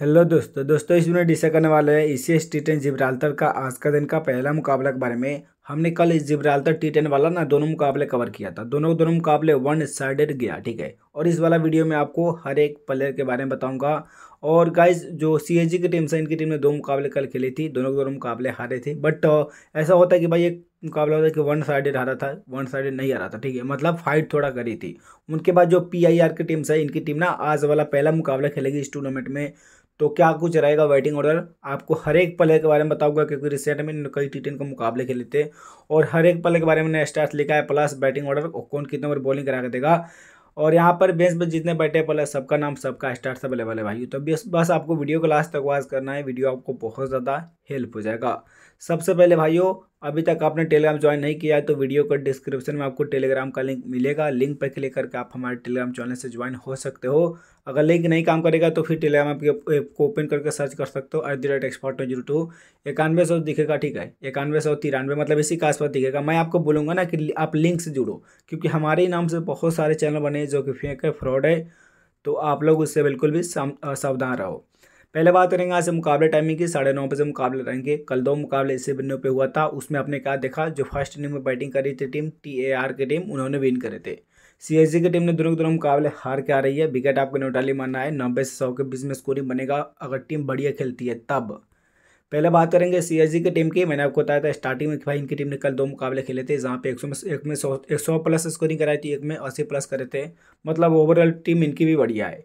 hello दोस्तों दोस्तों इस वीडियो डिस्कस करने वाले हैं इसी टी टेन जिब्राल्टर का आज का दिन का पहला मुकाबला के बारे में हमने कल इस जिब्राल्टर टी टेन वाला ना दोनों मुकाबले कवर किया था दोनों दोनों मुकाबले वन साइडेड गया ठीक है और इस वाला वीडियो में आपको हर एक प्लेयर के बारे में बताऊंगा और गाइज जो सी की टीम से इनकी टीम ने दो मुकाबले कल खेली थी दोनों दोनों मुकाबले हारे थे बट ऐसा होता है कि भाई एक मुकाबला होता है कि वन साइडेड हारा था वन साइडेड नहीं हारा था ठीक है मतलब फाइट थोड़ा करी थी उनके बाद जो पी की टीम से इनकी टीम ना आज वाला पहला मुकाबला खेलेगी इस टूर्नामेंट में तो क्या कुछ रहेगा वेटिंग ऑर्डर आपको हर एक पले के बारे में बताऊंगा क्योंकि रिसेंट में कई टी टेन को मुकाबले खेले थे और हर एक पले के बारे में स्टार्स लिखा है प्लस बैटिंग ऑर्डर कौन कितने ओवर बॉलिंग करा के देगा और यहाँ पर बेंच पर जितने बैठे है सबका नाम सबका स्टार्ट अवेलेबल है भाई तो बस आपको वीडियो को लास्ट तक वाज करना है वीडियो आपको बहुत ज़्यादा हेल्प हो जाएगा सबसे पहले भाइयों अभी तक आपने टेलीग्राम ज्वाइन नहीं किया है तो वीडियो का डिस्क्रिप्शन में आपको टेलीग्राम का लिंक मिलेगा लिंक पर क्लिक करके आप हमारे टेलीग्राम चैनल से ज्वाइन हो सकते हो अगर लिंक नहीं काम करेगा तो फिर टेलीग्राम आपके को ओपन करके सर्च कर सकते हो at the rate expert zero two इक्यानवे सौ दिखेगा ठीक है इक्यानवे सौ तिरानवे मतलब इसी के आसपास दिखेगा मैं आपको बोलूँगा ना कि आप लिंक से जुड़ो क्योंकि हमारे ही नाम से बहुत सारे चैनल बने जो कि फेंक है फ्रॉड है तो आप लोग उससे बिल्कुल भी सावधान रहो पहले बात करेंगे आज से मुकाबले टाइमिंग की साढ़े नौ बजे मुकाबले रहेंगे कल दो मुकाबले इससे बिन्नों पे हुआ था उसमें आपने क्या देखा जो फर्स्ट इनिंग में बैटिंग करी थी टीम टी ए आर की टीम उन्होंने विन करे थे सी की टीम ने दोनों दोनों मुकाबले हार के आ रही है विकेट आपको नोटाली मानना है नब्बे से सौ के बीच में स्कोरिंग बनेगा अगर टीम बढ़िया खेलती है तब पहले बात करेंगे सी की टीम की मैंने आपको बताया था स्टार्टिंग में भाई इनकी टीम ने कल दो मुकाबले खेले थे जहाँ पे एक सौ एक में सौ एक सौ प्लस स्कोरिंग कराई थी एक में अस्सी प्लस करे थे मतलब ओवरऑल टीम इनकी भी बढ़िया है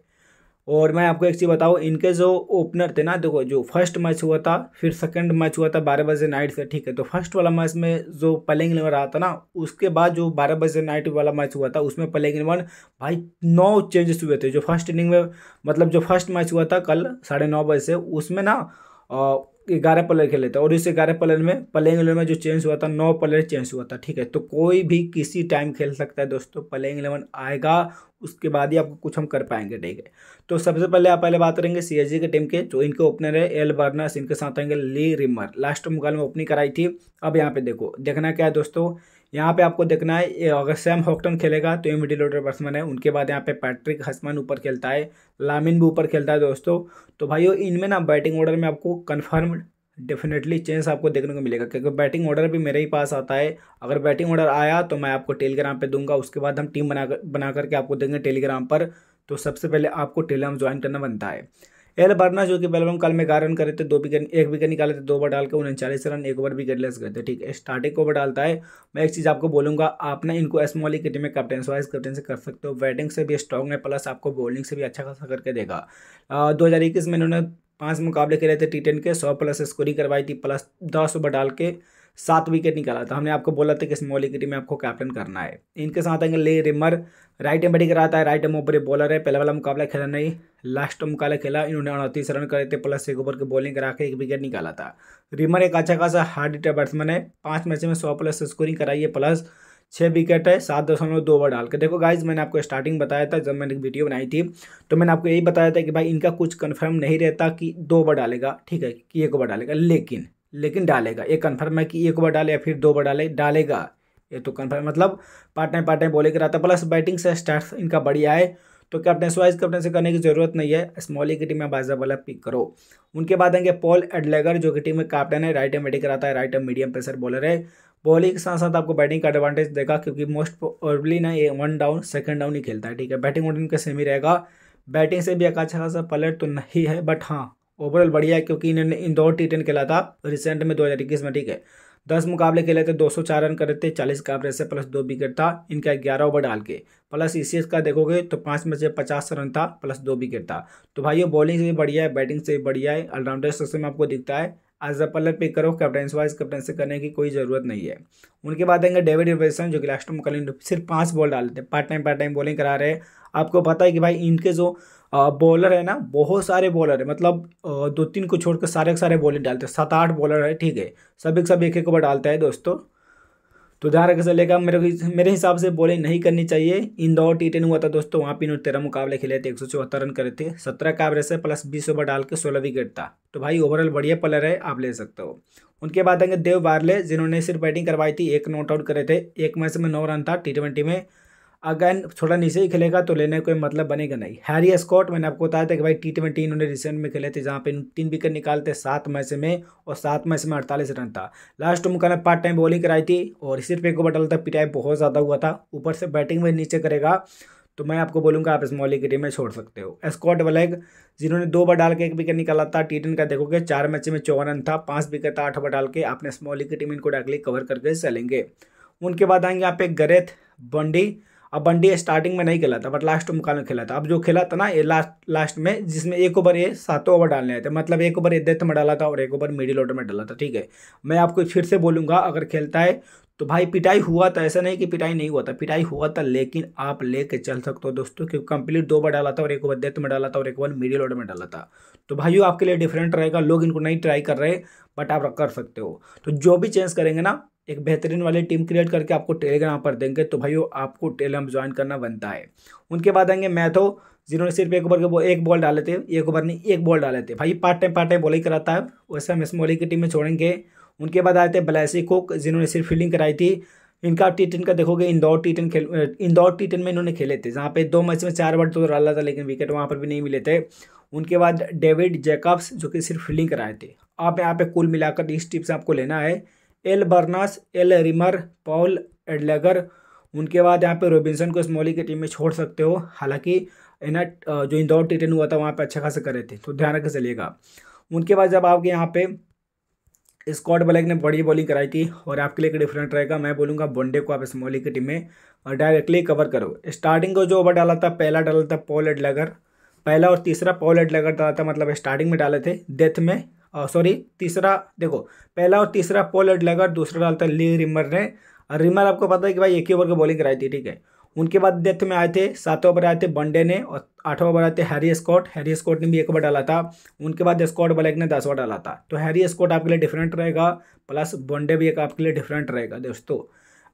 और मैं आपको एक चीज़ बताऊँ इनके जो ओपनर थे ना देखो जो फर्स्ट मैच हुआ था फिर सेकंड मैच हुआ था बारह बजे नाइट से ठीक है तो फर्स्ट वाला मैच में जो पलिंग इलेवन रहा था ना उसके बाद जो बारह बजे नाइट वाला मैच हुआ था उसमें पलिंग इलेवन भाई नौ चेंजेस हुए थे जो फर्स्ट इनिंग में मतलब जो फर्स्ट मैच हुआ था कल साढ़े नौ बजे से उसमें ना ग्यारह प्लेयर खेल लेता और इस ग्यारह प्लेयर में प्लेइंग इलेवन में जो चेंज हुआ था नौ प्लेयर चेंज हुआ था ठीक है तो कोई भी किसी टाइम खेल सकता है दोस्तों प्लेइंग इलेवन आएगा उसके बाद ही आपको कुछ हम कर पाएंगे ठीक है तो सबसे पहले आप पहले बात करेंगे सी के टीम के जो इनके ओपनर है एल बर्नस इनके साथ आएंगे ली रिमर लास्ट मुकाल में ओपनिंग कराई थी अब यहाँ पे देखो देखना क्या है दोस्तों यहाँ पे आपको देखना है अगर सैम हॉकटन खेलेगा तो ये मिडिल ऑर्डर बैट्समैन है उनके बाद यहाँ पे पैट्रिक हसमन ऊपर खेलता है लामिन भी ऊपर खेलता है दोस्तों तो भाइयों इनमें ना बैटिंग ऑर्डर में आपको कन्फर्म डेफिनेटली चेंज आपको देखने को मिलेगा क्योंकि बैटिंग ऑर्डर भी मेरे ही पास आता है अगर बैटिंग ऑर्डर आया तो मैं आपको टेलीग्राम पर दूंगा उसके बाद हम टीम बना बना करके आपको देंगे टेलीग्राम पर तो सबसे पहले आपको टेलीग्राम ज्वाइन करना बनता है एल बर्ना जो कि बेलबम कल में ग्यारह रन करे थे दो विकेट एक विकेट निकाले थे दो ओवर डाल के उनचालीस रन एक ओवर विकेटलेस गए थे ठीक है स्टार्टिंग ओवर डालता है मैं एक चीज़ आपको बोलूँगा आप ना इनको स्मॉल टीम में कैप्टन वाइज कैप्टन से कर सकते हो बैटिंग से भी स्ट्रॉन्ग है प्लस आपको बॉलिंग से भी अच्छा खासा करके देगा दो हज़ार इक्कीस में इन्होंने पाँच मुकाबले खेले थे टी टेन के सौ प्लस स्कोरिंग करवाई थी प्लस दस ओवर डाल के सात विकेट निकाला था हमने आपको बोला था कि स्मॉल टीम में आपको कैप्टन करना है इनके साथ आएंगे ले रिमर राइट एम बैटिंग कराता है राइट एम ओपर बॉलर है पहले वाला मुकाबला खेला नहीं लास्ट मुकाबला खेला इन्होंने अड़तीस रन करे थे प्लस एक ओवर की बॉलिंग करा के एक विकेट निकाला था रिमर एक अच्छा खासा हार्ड हिटर बैट्समैन है पाँच मैच में सौ प्लस स्कोरिंग कराई है प्लस छः विकेट है सात दशमलव दो ओवर डाल के देखो गाइज मैंने आपको स्टार्टिंग बताया था जब मैंने वीडियो बनाई थी तो मैंने आपको यही बताया था कि भाई इनका कुछ कन्फर्म नहीं रहता कि दो ओवर डालेगा ठीक है कि एक ओवर डालेगा लेकिन लेकिन डालेगा ये कन्फर्म है कि एक बार डाले या फिर दो बार डाले डालेगा ये तो कन्फर्म मतलब part time part time bowling कराता है प्लस बैटिंग से स्टार्ट इनका बढ़िया है तो कैप्टन वाइज कैप्टन से करने की जरूरत नहीं है स्मॉली की टीम में बाजा वाला पिक करो उनके बाद आएंगे पॉल एडलेगर जो कि टीम में कैप्टन है राइट एम बैटिंग कराता है right arm medium pacer bowler है बॉलिंग के साथ साथ आपको बैटिंग का एडवांटेज देगा क्योंकि मोस्ट प्रोबली ना ये वन डाउन सेकंड डाउन ही खेलता है ठीक है बैटिंग वोटिंग का सेम ही रहेगा बैटिंग से भी एक अच्छा खासा पलट तो नहीं है बट हाँ ओवरऑल बढ़िया है क्योंकि इन्होंने इंदौर टी टेन खेला था रिसेंट में दो हज़ार इक्कीस में ठीक है दस मुकाबले खेले थे दो सौ चार रन करे थे चालीस का एवरेज से प्लस दो विकेट था इनका ग्यारह ओवर डाल के प्लस ई e का देखोगे तो पाँच में से पचास रन था प्लस दो विकेट था तो भाई ये बॉलिंग से भी बढ़िया है बैटिंग से भी बढ़िया है ऑलराउंडर सबसे में आपको दिखता है आज पलर पिक करो कैप्टनसी वाइस से करने की कोई ज़रूरत नहीं है उनके बाद आएंगे डेविड रिवर्सन जो कि लास्ट में कल सिर्फ पाँच बॉल डालते part time part time bowling करा रहे हैं आपको पता है कि भाई इनके जो बॉलर है ना बहुत सारे बॉलर है मतलब दो तीन को छोड़कर सारे सारे बॉलिंग डालते हैं सात आठ बॉलर है ठीक है सब एक सब एक एक ओवर डालता है दोस्तों तो ध्यान रखा लेकर मेरे मेरे हिसाब से बॉलिंग नहीं करनी चाहिए इंदौर टी टेन हुआ था दोस्तों वहाँ पे इन्होंने तेरह मुकाबले खेले थे एक सौ चौहत्तर रन करे थे सत्रह का एवरेज है प्लस बीस ओवर डाल के सोलह विकेट था तो भाई ओवरऑल बढ़िया प्लेयर है आप ले सकते हो उनके बाद आएंगे देव बारले जिन्होंने सिर्फ बैटिंग करवाई थी एक नॉट आउट करे थे एक मैच में नौ रन था टी ट्वेंटी में अगेन थोड़ा नीचे ही खेलेगा तो लेने कोई मतलब बनेगा नहीं हैरी स्कॉट मैंने आपको बताया था कि भाई टी ट्वेंटी इन्होंने रिसेंट में खेले थे जहाँ पे तीन विकेट निकालते सात मैच में और सात मैच में अड़तालीस रन था लास्ट उनका पार्ट टाइम बॉलिंग कराई थी और सिर्फ एक बटल था पिटाई बहुत ज़्यादा हुआ था ऊपर से बैटिंग में नीचे करेगा तो मैं आपको बोलूँगा आप इस मौली की टीम में छोड़ सकते हो स्कॉट वलेग जिन्होंने दो बार डाल के एक विकेट निकाला था टी का देखोगे चार मैच में चौवन रन था पाँच विकेट आठ बार डाल के आपने स्मॉली की टीम इनको डाकली कवर करके चलेंगे उनके बाद आएंगे आप एक गरेथ बंडी अब वनडे स्टार्टिंग में नहीं खेला था बट लास्ट ओवर में खेला था अब जो खेला था ना ये लास्ट लास्ट में जिसमें एक ओवर ये सातों ओवर डालने आए थे मतलब एक ओवर ये डेथ में डाला था और एक ओवर मिडिल ऑर्डर में डाला था ठीक है मैं आपको फिर से बोलूँगा अगर खेलता है तो भाई पिटाई हुआ था ऐसा नहीं कि पिटाई नहीं हुआ था पिटाई हुआ था लेकिन आप लेके चल सकते हो दोस्तों क्योंकि कंप्लीट दो बार डाला था और एक ओवर डेथ में डाला था और एक ओवर मिडिल ऑर्डर में डाला था तो भाइयों आपके लिए डिफरेंट रहेगा लोग इनको नहीं ट्राई कर रहे बट आप कर सकते हो तो जो भी चेंज करेंगे ना एक बेहतरीन वाली टीम क्रिएट करके आपको टेलीग्राम पर देंगे तो भाई आपको टेलीग्राम ज्वाइन करना बनता है उनके बाद आएंगे मैथो जिन्होंने सिर्फ एक ओवर के एक बॉल डाले थे एक ओवर नहीं एक बॉल डाले थे भाई part time part time bowling कराता है वैसे हम इस मोली की टीम में छोड़ेंगे उनके बाद आए थे बलैसी कुक जिन्होंने सिर्फ फील्डिंग कराई थी इनका टी टेन का देखोगे इंदौर टी टेन खेल इंदौर टी टेन में इन्होंने खेले थे जहाँ पे दो मैच में चार बार तो डाला था लेकिन विकेट वहाँ पर भी नहीं मिले थे उनके बाद डेविड जैकब्स जो कि सिर्फ फील्डिंग कराए थे आप यहाँ पे कुल मिलाकर इस टिप से आपको लेना है L Burnas L Rimmer Paul Adlegar उनके बाद यहाँ पे रोबिन्सन को स्मॉली की टीम में छोड़ सकते हो हालांकि इन्हें जो इंदौर टी टेन हुआ था वहाँ पे अच्छा खासा करे थे तो ध्यान रख चलिएगा उनके बाद जब आपके यहाँ पे स्कॉट ब्लैक ने बड़ी बॉलिंग कराई थी और आपके लिए एक डिफरेंट रहेगा मैं बोलूँगा वनडे को आप स्मॉली की टीम में डायरेक्टली कवर करो स्टार्टिंग को जो ओवर डाला था पहला डाला था पॉल एडलेगर पहला और तीसरा पॉल एडलेगर डाला था मतलब स्टार्टिंग में डाले थे डेथ में सॉरी तीसरा देखो पहला और तीसरा पोल एडलेगर दूसरा डालता है ली रिमर ने और रिमर आपको पता है कि भाई एक ही ओवर की बॉलिंग कराई थी ठीक है उनके बाद डेथ में आए थे सातवें ओवर आए थे बंडे ने और आठवें ओवर आए थे हैरी स्कॉट हैरी स्कॉट ने भी एक ओवर डाला था उनके बाद स्कॉट ब्लैक ने दसवा डाला था तो हैरी स्कॉट आपके लिए डिफरेंट रहेगा प्लस बंडे भी एक आपके लिए डिफरेंट रहेगा दोस्तों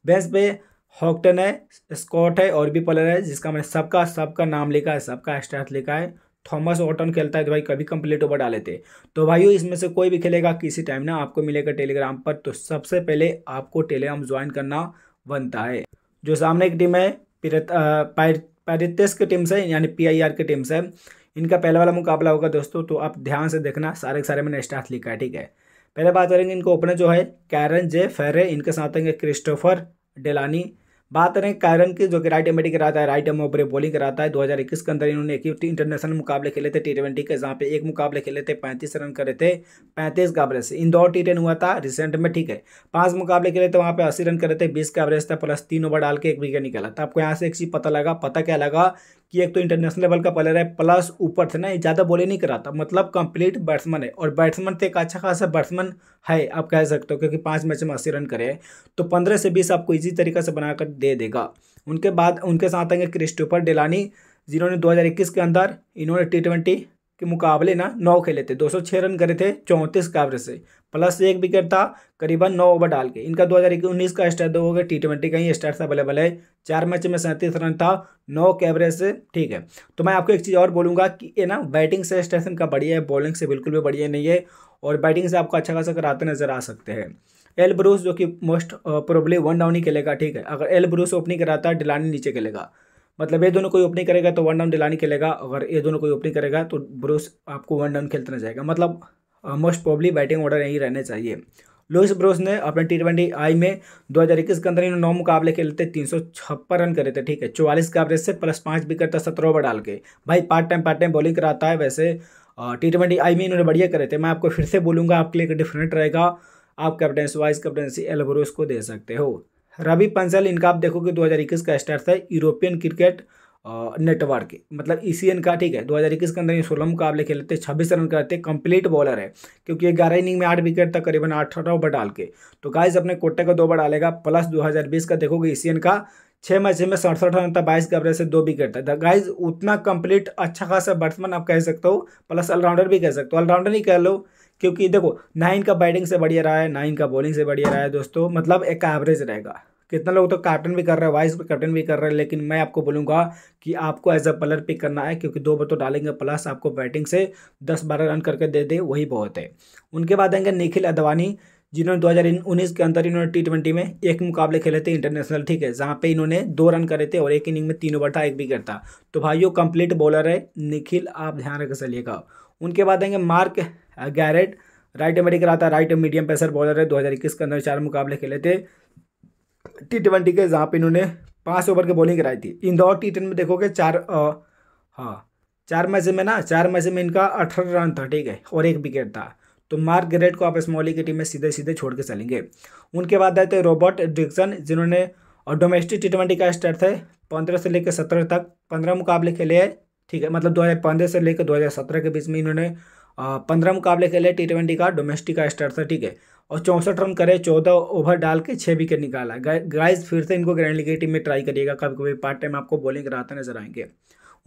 बेंच पे हॉकटन है स्कॉट है और भी प्लेयर है जिसका मैंने सबका सबका नाम लिखा है सबका स्टार्ट लिखा है थॉमस ऑटन खेलता है तो भाई कभी कंप्लीट ओवर डाले थे तो भाई इसमें से कोई भी खेलेगा किसी टाइम ना आपको मिलेगा टेलीग्राम पर तो सबसे पहले आपको टेलीग्राम ज्वाइन करना बनता है जो सामने की टीम है पैरितस की टीम से यानी पी आई आर की टीम से इनका पहला वाला मुकाबला होगा दोस्तों तो आप ध्यान से देखना सारे के सारे मैंने स्टार्ट लिखा है ठीक है पहले बात करेंगे इनको ओपनर जो है कैरन जे फेरे इनके साथ आएंगे क्रिस्टोफर डेलानी बात करें कायरन की जो कि राइट एम बैटिंग कराता है राइट एम ओपरे बॉलिंग कराता है 2021 के अंदर इन्होंने एक इंटरनेशनल मुकाबले खेले थे टी ट्वेंटी के जहाँ पे एक मुकाबले खेले थे पैंतीस रन करे थे पैंतीस का एवरेज इंदौर टी टेन हुआ था रिसेंट में ठीक है पांच मुकाबले खेले थे वहाँ पे अस्सी रन करे थे बीस का एवरेज था प्लस तीन ओवर डाल के एक विकेट निकला था आपको यहाँ से एक चीज़ पता लगा पता क्या लगा कि एक तो इंटरनेशनल लेवल का प्लेयर है प्लस ऊपर से ना ज़्यादा बोले नहीं कराता मतलब कंप्लीट बैट्समैन है और बैट्समैन तो एक अच्छा खासा बैट्समैन है आप कह सकते हो क्योंकि पाँच मैच में अस्सी रन करे तो पंद्रह से बीस आपको इजी तरीके से बनाकर दे देगा उनके बाद उनके साथ आएंगे क्रिस्टोफर डेलानी जिन्होंने दो के अंदर इन्होंने टी ट्वेंटी के मुकाबले ना नौ खेले थे दो रन करे थे चौंतीस का एवरेज से प्लस एक विकेट था करीबन नौ ओवर डाल के इनका दो हज़ार उन्नीस का स्टार्ट दो हो गया टी ट्वेंटी का ही स्टार्ट अवेलेबल है चार मैच में सैंतीस रन था नौ के एवरेज से ठीक है तो मैं आपको एक चीज़ और बोलूँगा कि ये ना बैटिंग से स्टेशन का बढ़िया है बॉलिंग से बिल्कुल भी बढ़िया नहीं है और बैटिंग से आपको अच्छा खासा कराते नजर आ सकते हैं एल ब्रूस जो कि मोस्ट प्रोबली वन डाउन ही खेलेगा ठीक है अगर एल ब्रूस ओपनिंग कराता है डिलानी नीचे खेलेगा मतलब ये दोनों कोई ओपनिंग करेगा तो वन डाउन डिलानी खेलेगा अगर ये दोनों कोई ओपनिंग करेगा तो ब्रूस आपको वन डाउन खेलता जाएगा मतलब मोस्ट प्रॉब्ली बैटिंग ऑर्डर यही रहने चाहिए लुइस ब्रोस ने अपने टी ट्वेंटी आई में दो हज़ार इक्कीस के अंदर इन्होंने नौ मुकाबले खेले थे तीन सौ छप्पन रन करे थे ठीक है चौवालीस का एवरेज से प्लस पाँच विकेट था सत्रह ओवर डाल के भाई part time part time bowling कराता है वैसे टी uh, ट्वेंटी आई में इन्होंने बढ़िया करे थे मैं आपको फिर से बोलूँगा आपके लिए डिफरेंट रहेगा आप captaincy vice captaincy L Bruce को दे सकते हो रवि पंसल इनका आप देखोगे 2021 का स्टार्ट था यूरोपियन क्रिकेट नेटवर्क मतलब ई सी एन का ठीक है दो हज़ार इक्कीस के अंदर ये सोलह मुकाबले खेले थे छब्बीस रन करते कंप्लीट बॉलर है क्योंकि ग्यारह इनिंग में आठ विकेट तक करीबन अठारह ओवर डाल के तो गाइस अपने कोटे का दो ओवर डालेगा प्लस दो हज़ार बीस का देखोगे ई सी एन का छः मैच में सड़सठ रन था बाईस के एवरेज से दो विकेट था गाइज उतना कंप्लीट अच्छा खासा बैट्समैन आप कह सकते हो प्लस ऑलराउंडर भी कह सकते हो ऑलराउंडर ही कह लो क्योंकि देखो नाइन का बैटिंग से बढ़िया रहा है नाइन का बॉलिंग से बढ़िया रहा है दोस्तों मतलब एक एवरेज रहेगा कितना लोग तो कैप्टन भी कर रहे हैं वाइस कैप्टन भी कर रहे हैं लेकिन मैं आपको बोलूँगा कि आपको एज अ प्लर पिक करना है क्योंकि दो बार तो डालेंगे प्लस आपको बैटिंग से दस बारह रन करके दे दें वही बहुत है उनके बाद आएंगे निखिल अदवानी जिन्होंने 2019 के अंदर इन्होंने टी ट्वेंटी में एक मुकाबले खेले थे इंटरनेशनल ठीक है जहाँ पे इन्होंने दो रन करे थे और एक इनिंग में तीन ओवर था एक भी करता तो भाइयों कंप्लीट बॉलर है निखिल आप ध्यान रख चलिएगा उनके बाद आएंगे मार्क गैरेट राइट अमेरिका आता राइट मीडियम पेसर बॉलर है दो के अंदर चार मुकाबले खेले थे टी ट्वेंटी के जहाँ पे इन्होंने पाँच ओवर की बॉलिंग कराई थी इंदौर टी टेन में देखोगे चार हाँ चार मैच में ना चार मैच में इनका अठारह रन था ठीक है और एक विकेट था तो मार्क ग्रेट को आप स्मॉली की टीम में सीधे सीधे छोड़ के चलेंगे उनके बाद आए थे रॉबर्ट डिक्सन जिन्होंने और डोमेस्टिक टी ट्वेंटी का स्टार्ट है पंद्रह से लेकर सत्रह तक पंद्रह मुकाबले खेले हैं ठीक है मतलब दो हज़ार पंद्रह से लेकर दो हज़ार सत्रह के बीच में इन्होंने पंद्रह मुकाबले खेले टी ट्वेंटी का डोमेस्टिक का स्टार था ठीक है और चौंसठ रन करे चौदह ओवर डाल के छः विकेट निकाला गाइस फिर से इनको ग्रैंड लीग की टीम में ट्राई करिएगा कभी कभी पार्ट टाइम आपको बॉलिंग कराते नजर आएंगे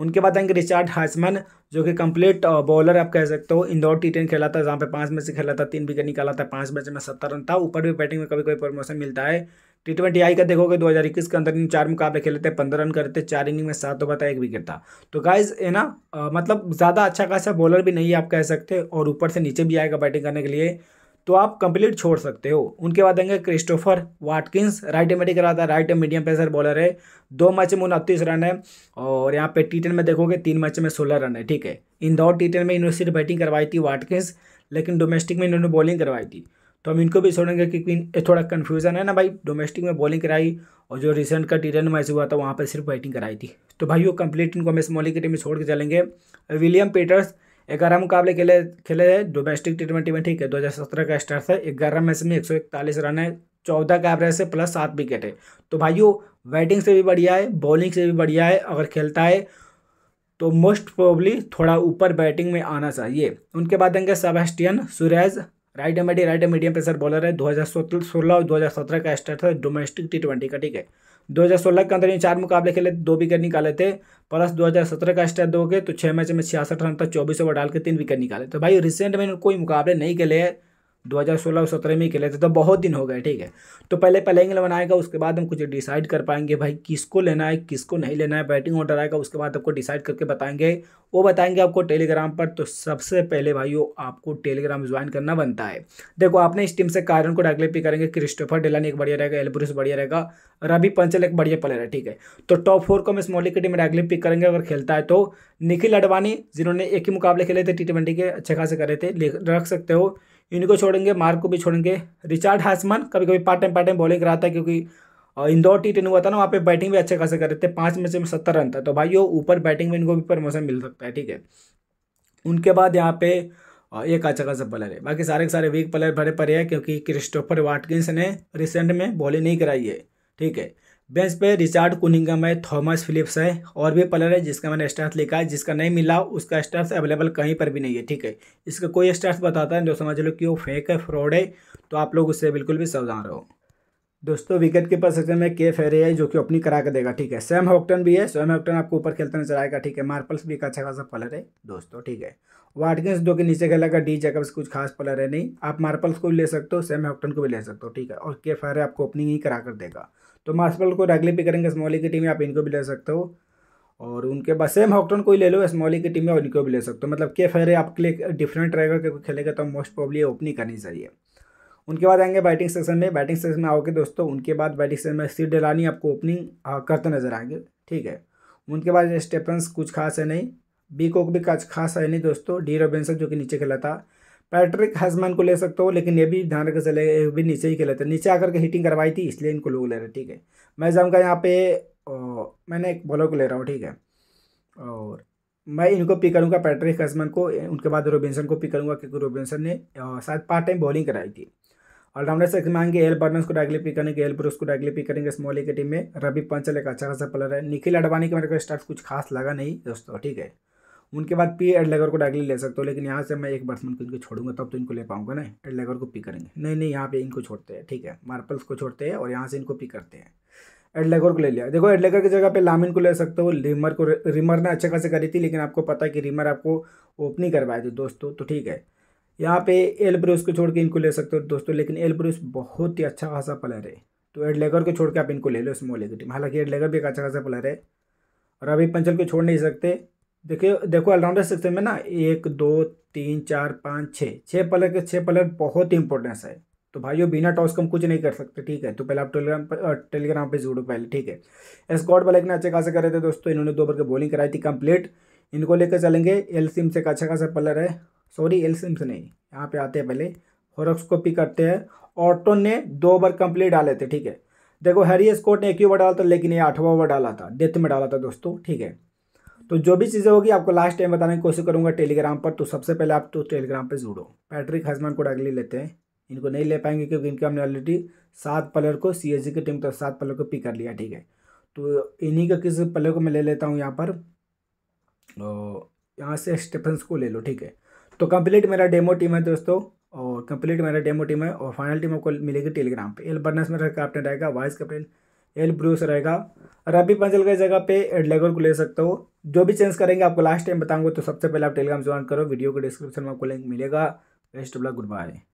उनके बाद आएंगे रिचार्ड हाजमन जो कि कंप्लीट बॉलर आप कह सकते हो इंदौर टी टेन खेला था जहाँ पे पाँच मैच से खेला था तीन विकेट निकाला था पाँच मैच में सत्तर रन था ऊपर भी बैटिंग में कभी कभी प्रमोशन मिलता है टी ट्वेंटी आई का देखोगे 2021 के अंदर इन चार मुकाबले खेले थे पंद्रह रन करते चार इनिंग में सात ओवर था एक विकेट था तो गाइज है ना आ, मतलब ज़्यादा अच्छा खासा बॉलर भी नहीं है आप कह सकते और ऊपर से नीचे भी आएगा बैटिंग करने के लिए तो आप कंप्लीट छोड़ सकते हो उनके बाद आएंगे क्रिस्टोफर वाटकिंस राइट एम करा था right arm medium pacer bowler है दो मैच में उनतीस रन है और यहाँ पे टी टेन में देखोगे तीन मैच में सोलह रन है ठीक है इंदौर टी टेन में इन्होंने सिर्फ बैटिंग करवाई थी वाटकिंस लेकिन डोमेस्टिक में इन्होंने बॉलिंग करवाई थी तो हम इनको भी छोड़ेंगे क्योंकि थोड़ा कन्फ्यूज़न है ना भाई डोमेस्टिक में बॉलिंग कराई और जो रिसेंट का टी मैच हुआ था वहाँ पर सिर्फ बैटिंग कराई थी तो भाई वो कम्प्लीट इनको हमें इस की टीम में छोड़ के चलेंगे विलियम पीटर्स ग्यारह मुकाबले खेले खेले हैं डोमेस्टिक टी ट्वेंटी में ठीक है दो हज़ार सत्रह का स्टार्ट है ग्यारह मैच में एक सौ इकतालीस रन है चौदह का एवरेज से प्लस सात विकेट है तो भाइयों बैटिंग से भी बढ़िया है बॉलिंग से भी बढ़िया है अगर खेलता है तो मोस्ट प्रोबली थोड़ा ऊपर बैटिंग में आना चाहिए उनके बाद आएंगे सेबेस्टियन सुरेज राइट एमडी राइट मीडियम प्रेशर बॉलर है 2016 और 2017 का स्टार्ट था डोमेस्टिक टी ट्वेंटी का ठीक है 2016 के अंदर चार मुकाबले खेले दो विकेट निकाले थे प्लस 2017 का स्टार्ट दोगे तो छः मैच में छियासठ रन था चौबीस ओवर डाल के तीन विकेट निकाले तो भाई रिसेंट में कोई मुकाबले नहीं खेले हैं 2016 और सत्रह में ही खेले थे तो बहुत दिन हो गए ठीक है तो पहले पहले इंग्लैंड आएगा उसके बाद हम कुछ डिसाइड कर पाएंगे भाई किसको लेना है किसको नहीं लेना है बैटिंग ऑर्डर आएगा उसके बाद आपको डिसाइड करके बताएंगे वो बताएंगे आपको टेलीग्राम पर तो सबसे पहले भाइयों आपको टेलीग्राम ज्वाइन करना बनता है देखो आपने इस टीम से कारण को डायरेक्ट पिक करेंगे क्रिस्टोफर डेलन एक बढ़िया रहेगा एलब्रुस बढ़िया रहेगा रवि पंचल एक बढ़िया प्लेयर है ठीक है तो टॉप फोर को हम इस मौलिक की टीम में डायरेक्टली पिक करेंगे अगर खेलता है तो निखिल अडवाणी जिन्होंने एक ही मुकाबले खेले थे टी के अच्छे खासे करे थे रख सकते हो इनको छोड़ेंगे मार्क को भी छोड़ेंगे रिचार्ड हासमन कभी कभी part time part time bowling कराता है क्योंकि इंदौर टी टेन हुआ था ना वहाँ पे बैटिंग भी अच्छे खासे कर रहे थे पाँच में से सत्तर रन था तो भाई वो ऊपर बैटिंग में इनको भी प्रमोशन मिल सकता है ठीक है उनके बाद यहाँ पे एक अच्छा खासा प्लेयर है बाकी सारे के सारे वीक प्लेयर भरे पड़े हैं क्योंकि क्रिस्टोफर वाटकिंस ने रिसेंट में बॉलिंग नहीं कराई है ठीक है बेंच पे रिचार्ड कुनिंगम है थॉमस फिलिप्स है और भी प्लेयर है जिसका मैंने स्टार्स लिखा है जिसका नहीं मिला उसका स्टार्स अवेलेबल कहीं पर भी नहीं है ठीक है इसका कोई स्टार्स बताता है जो समझ लो कि वो फेक है फ्रॉड है तो आप लोग उससे बिल्कुल भी सावधान रहो दोस्तों विकेट कीपर सेक्शन में के फेरे है जो कि ओपनिंग करा के देगा ठीक है सैम हॉक्टन भी है सैम हॉकटन आपको ऊपर खेलते नजर आएगा ठीक है मार्पल्स भी एक अच्छा खासा पलर है दोस्तों ठीक है वाटकिंस दो के नीचे खेलेगा डी जैकब्स कुछ खास पलर है नहीं आप मार्पल्स को भी ले सकते हो सैम हॉकटन को भी ले सकते हो ठीक है और के फेरे आपको ओपनिंग ही करा कर देगा तो मार्पल को रेगली भी करेंगे स्मॉली की टीम में आप इनको भी ले सकते हो और उनके बाद सेम हॉकटन को ही ले लो स्मॉली की टीम में और इनको भी ले सकते हो मतलब के फेरे आपके लिए डिफरेंट रहेगा क्योंकि खेलेगा तो मोस्ट प्रॉब्ली ओपनिंग करनी चाहिए उनके बाद आएंगे बैटिंग सेक्शन में बैटिंग सेक्शन में आओगे दोस्तों उनके बाद बैटिंग सेक्शन में सीट डलानी आपको ओपनिंग करते नजर आएंगे ठीक है उनके बाद स्टेपन्स कुछ खास है नहीं बी कोक भी कुछ खास है नहीं दोस्तों डी रोबिनसन जो कि नीचे खेला था पैट्रिक हजमैन को ले सकते हो लेकिन ये भी ध्यान रखकर चले भी नीचे ही खेला था नीचे आकर के हिटिंग करवाई थी इसलिए इनको लोग ले रहे ठीक है मैं जाऊँगा यहाँ पे मैंने एक बॉलर को ले रहा हूँ ठीक है और मैं इनको पिक करूँगा पैट्रिक हजमन को उनके बाद रोबिन्सन को पिक करूँगा क्योंकि रोबिन्सन ने शायद पार्ट टाइम बॉलिंग कराई थी ऑलराउंडर से मांगे एल बर्नस को डायगली पिक करेंगे एल ब्रूस को डायगली पिक करेंगे स्मॉल ए की टीम में रवि पंचल एक अच्छा खासा प्लेयर है निखिल अडवाणी के मेरे को स्टार्ट कुछ खास लगा नहीं दोस्तों ठीक है उनके बाद पी एडलेगर को डायगली ले सकते हो लेकिन यहाँ से मैं एक बैट्समैन को इनको छोड़ूंगा तब तो इनको ले पाऊंगा ना एडलेगर को पिक करेंगे नहीं नहीं यहाँ पे इनको छोड़ते हैं ठीक है मार्पल्स को छोड़ते हैं और यहाँ से इनको पिक करते हैं एडलेगर को ले लिया देखो एडलेगर की जगह पे लामिन को ले सकते हो रिमर को रिमर ने अच्छे खासे करी थी लेकिन आपको पता है कि रिमर आपको ओपनिंग करवाए थे दोस्तों तो ठीक है यहाँ पे एल ब्रूस को छोड़ के इनको ले सकते हो दोस्तों लेकिन एल ब्रूस बहुत ही अच्छा खासा प्लेयर है तो एड लेगर को छोड़ के आप इनको ले लो स्मॉल लेगर टीम हालांकि एड लेगर भी एक अच्छा खासा प्लेयर है और अभी पंचल को छोड़ नहीं सकते देखिए देखो ऑलराउंडर सिस्टम में ना एक दो तीन चार पाँच छः छः प्लेयर के छः प्लेयर बहुत ही इंपॉर्टेंस है तो भाइयों बिना टॉस कम कुछ नहीं कर सकते ठीक है तो पहले आप टेलीग्राम पर टेलीग्राम पर जुड़ो पहले ठीक है एस्कॉट वाले ने अच्छे खासे रहे थे दोस्तों इन्होंने दो बार के बॉलिंग कराई थी कंप्लीट इनको लेकर चलेंगे एल सिम से अच्छा खासा प्लेयर है सॉरी सिम्स नहीं यहाँ पे आते हैं पहले होरोस्कोपी करते हैं ऑटोन ने दो ओवर कंप्लीट डाले थे ठीक है देखो हैरी स्कॉट ने एक ही ओवर डाला था लेकिन ये आठवां ओवर डाला था डेथ में डाला था दोस्तों ठीक है तो जो भी चीज़ें होगी आपको लास्ट टाइम बताने की कोशिश करूँगा टेलीग्राम पर तो सबसे पहले आप तो टेलीग्राम पर जुड़ो पैट्रिक हजमान को डायरेक्टली लेते हैं इनको नहीं ले पाएंगे क्योंकि इनके हमने ऑलरेडी सात प्लेयर को सी एस की टीम तो तरफ सात प्लेयर को पिक कर लिया ठीक है तो इन्हीं का किस प्लेयर को मैं ले लेता हूँ यहाँ पर यहाँ से स्टेफेंस को ले लो ठीक है तो कंप्लीट मेरा डेमो टीम है दोस्तों और कंप्लीट मेरा डेमो टीम है और फाइनल टीम आपको मिलेगी टेलीग्राम पे एल बर्नस मेरा कैप्टन रहेगा वाइस कैप्टन एल ब्रूस रहेगा रबी पंचल की जगह पे एडलेगर को ले सकते हो जो भी चेंज करेंगे आपको लास्ट टाइम बताऊंगा तो सबसे पहले आप टेलीग्राम ज्वाइन करो वीडियो के डिस्क्रिप्शन में आपको लिंक मिलेगा best of luck good bye